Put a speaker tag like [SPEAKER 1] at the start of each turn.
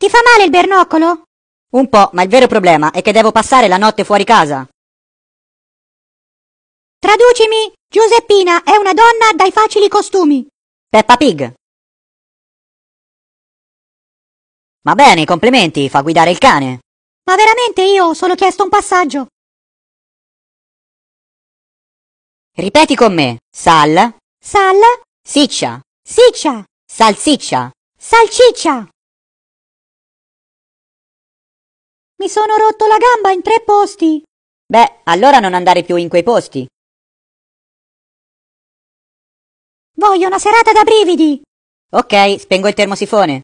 [SPEAKER 1] Ti fa male il bernoccolo? Un po', ma il vero problema è che devo passare la notte fuori casa. Traducimi, Giuseppina è una donna dai facili costumi. Peppa Pig. Va bene, complimenti, fa guidare il cane. Ma veramente io ho solo chiesto un passaggio. Ripeti con me. Sal. Sal. Siccia. Siccia. Salsiccia. Salsiccia. Mi sono rotto la gamba in tre posti. Beh, allora non andare più in quei posti. Voglio una serata da brividi. Ok, spengo il termosifone.